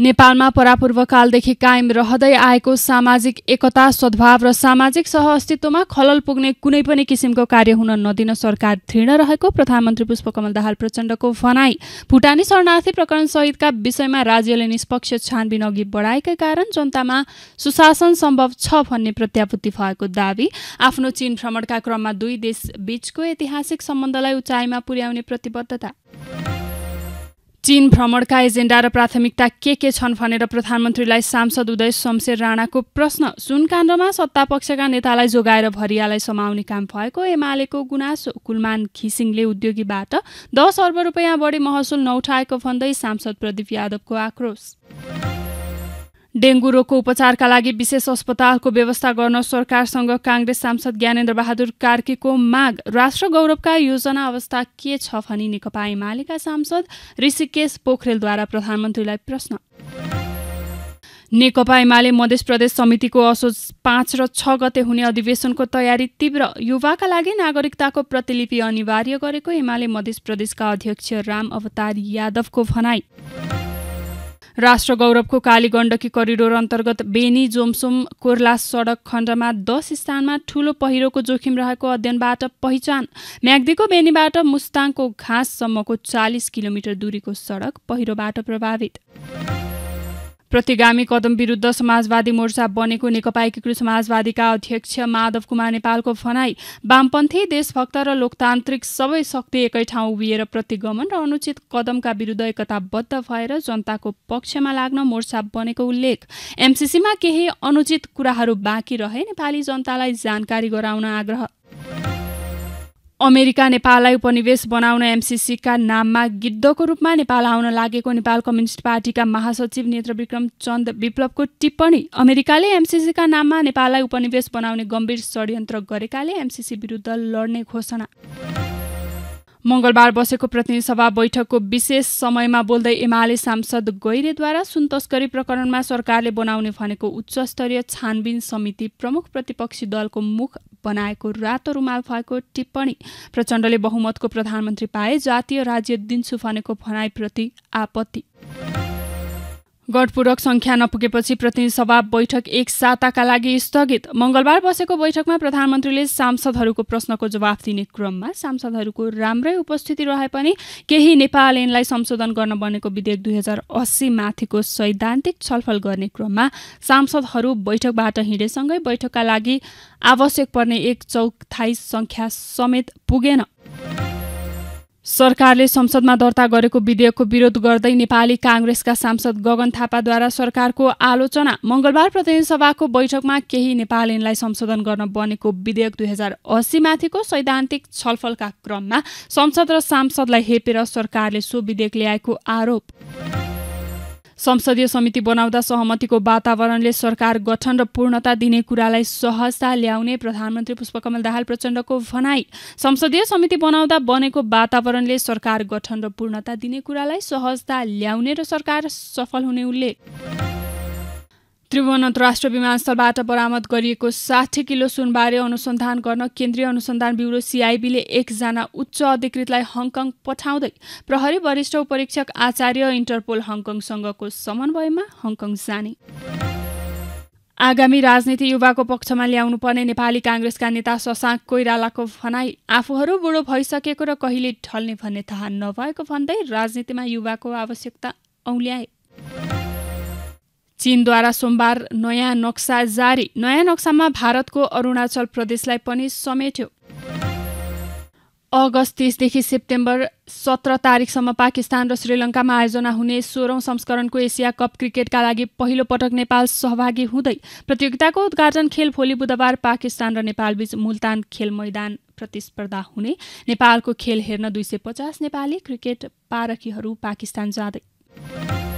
नेपालमा परापूर्वकालदेखि कायम रहँदै आएको सामाजिक एकता सद्भाव र सामाजिक सह अस्तित्वमा खलल पुग्ने कुनै पनि किसिमको कार्य हुन नदिन सरकार दृढ रहेको प्रधानमन्त्री पुष्पकमल दाहाल प्रचण्डको भनाई भुटानी शरणार्थी प्रकरण सहितका विषयमा राज्यले निष्पक्ष छानबिन अघि बढाएकै कारण जनतामा सुशासन सम्भव छ भन्ने प्रत्याभूति भएको दावी आफ्नो चीन भ्रमणका क्रममा दुई देशबीचको ऐतिहासिक सम्बन्धलाई उचाइमा पुर्याउने प्रतिबद्धता चीन भ्रमणका एजेन्डा र प्राथमिकता के के छन् भनेर प्रधानमन्त्रीलाई सांसद उदय शमशेर राणाको प्रश्न सुनकाण्डमा सत्तापक्षका नेतालाई जोगाएर भरियालाई समाउने काम भएको एमालेको गुनासो कुलमान घिसिङले उद्योगीबाट दस अर्ब रुपियाँ बढी महसुल नउठाएको भन्दै सांसद प्रदीप यादवको आक्रोश डेङ्गु रोगको उपचारका लागि विशेष अस्पतालको व्यवस्था गर्न सरकारसँग काङ्ग्रेस सांसद ज्ञानेन्द्र बहादुर कार्कीको माग राष्ट्र गौरवका योजना अवस्था के छ भनी नेकपा एमालेका सांसद ऋषिकेश पोखरेलद्वारा प्रधानमन्त्रीलाई प्रश्न नेकपा एमाले मधेस प्रदेश समितिको असोज पाँच र छ गते हुने अधिवेशनको तयारी तीव्र युवाका लागि नागरिकताको प्रतिलिपि अनिवार्य गरेको एमाले मधेस प्रदेशका अध्यक्ष राम अवतार यादवको भनाई राष्ट्र गौरवको काली गण्डकी करिडोर अन्तर्गत बेनी जोमसोम कोर्लास सडक खण्डमा दस स्थानमा ठूलो पहिरोको जोखिम रहेको अध्ययनबाट पहिचान म्याग्दीको बेनीबाट मुस्ताङको घाँससम्मको चालिस किलोमिटर दूरीको सडक पहिरोबाट प्रभावित प्रतिगामी कदम विरुद्ध समाजवादी मोर्चा बनेको नेकपा एकीकृत समाजवादीका अध्यक्ष माधव कुमार नेपालको भनाई वामपन्थी देशभक्त र लोकतान्त्रिक सबै शक्ति एकै ठाउँ उभिएर प्रतिगमन र अनुचित कदमका विरुद्ध एकताबद्ध भएर जनताको पक्षमा लाग्न मोर्चा बनेको उल्लेख एमसिसीमा केही अनुचित कुराहरू बाँकी रहे नेपाली जनतालाई जानकारी गराउन आग्रह अमेरिका नेपाललाई उपनिवेश बनाउन एमसिसीका नाममा गिद्धको रूपमा नेपाल आउन लागेको नेपाल कम्युनिस्ट पार्टीका महासचिव नेत्र चन्द विप्लवको टिप्पणी अमेरिकाले एमसिसीका नाममा नेपाललाई उपनिवेश बनाउने गम्भीर षड्यन्त्र गरेकाले एमसिसी विरुद्ध लड्ने घोषणा मङ्गलबार बसेको प्रतिनिधि सभा बैठकको विशेष समयमा बोल्दै एमाले सांसद गैरेद्वारा सुन तस्करी प्रकरणमा सरकारले बनाउने भनेको उच्चस्तरीय छानबिन समिति प्रमुख प्रतिपक्षी दलको मुख बनाएको रातो रुमाल भएको टिप्पणी प्रचण्डले बहुमतको प्रधानमन्त्री पाए जातीय राज्य दिन्छु भनेको भनाइप्रति आपत्ति गठपूरक संख्या नपुगेपछि प्रतिनिधि सभा बैठक एक साताका लागि स्थगित मंगलबार बसेको बैठकमा प्रधानमन्त्रीले सांसदहरूको प्रश्नको जवाफ दिने क्रममा सांसदहरूको राम्रै उपस्थिति रहे पनि केही नेपाल ऐनलाई संशोधन गर्न बनेको विधेयक दुई हजार अस्सी माथिको सैद्धान्तिक छलफल गर्ने क्रममा सांसदहरू बैठकबाट हिँडेसँगै बैठकका लागि आवश्यक पर्ने एक चौथाइ सङ्ख्या समेत पुगेन सरकारले संसदमा दर्ता गरेको विधेयकको विरोध गर्दै नेपाली काङ्ग्रेसका सांसद गगन थापाद्वारा सरकारको आलोचना मङ्गलबार प्रतिनिधिसभाको बैठकमा केही नेपालीलाई संशोधन गर्न बनेको विधेयक दुई हजार असीमाथिको सैद्धान्तिक छलफलका क्रममा संसद र सांसदलाई हेपेर सरकारले सो विधेयक ल्याएको आरोप संसदीय समिति बनाउँदा सहमतिको वातावरणले सरकार गठन र पूर्णता दिने कुरालाई सहजता ल्याउने प्रधानमन्त्री पुष्पकमल दाहाल प्रचण्डको भनाई संसदीय समिति बनाउँदा बनेको वातावरणले सरकार गठन र पूर्णता दिने कुरालाई सहजता ल्याउने र सरकार सफल हुने उल्लेख त्रिभुवन अन्तर्राष्ट्रिय विमानस्थलबाट बरामद गरिएको साठी किलो सुनबारे अनुसन्धान गर्न केन्द्रीय अनुसन्धान ब्युरो सिआइबीले एकजना उच्च अधिकृतलाई हङकङ पठाउँदै प्रहरी वरिष्ठ उपरीक्षक आचार्य इन्टरपोल हङकङसँगको समन्वयमा हङकङ जाने आगामी राजनीति युवाको पक्षमा ल्याउनुपर्ने नेपाली काङ्ग्रेसका नेता शशाङ्क कोइरालाको भनाई आफूहरू बुढो भइसकेको र कहिले ढल्ने भन्ने थाहा नभएको भन्दै राजनीतिमा युवाको आवश्यकता औल्याए चीनद्वारा सोमबार नयाँ नक्सा जारी नयाँ नक्सामा भारतको अरुणाचल प्रदेशलाई पनि समेट्यो अगस्त तिसदेखि सेप्टेम्बर सत्र तारिकसम्म पाकिस्तान र श्रीलङ्कामा आयोजना हुने सोह्रौँ संस्करणको एसिया कप क्रिकेटका लागि पहिलो पटक नेपाल सहभागी हुँदै प्रतियोगिताको उद्घाटन खेल भोलि बुधबार पाकिस्तान र नेपालबीच मुल्तान खेल मैदान प्रतिस्पर्धा हुने नेपालको खेल हेर्न दुई सय पचास नेपाली क्रिकेट पारखीहरू पाकिस्तान जाँदै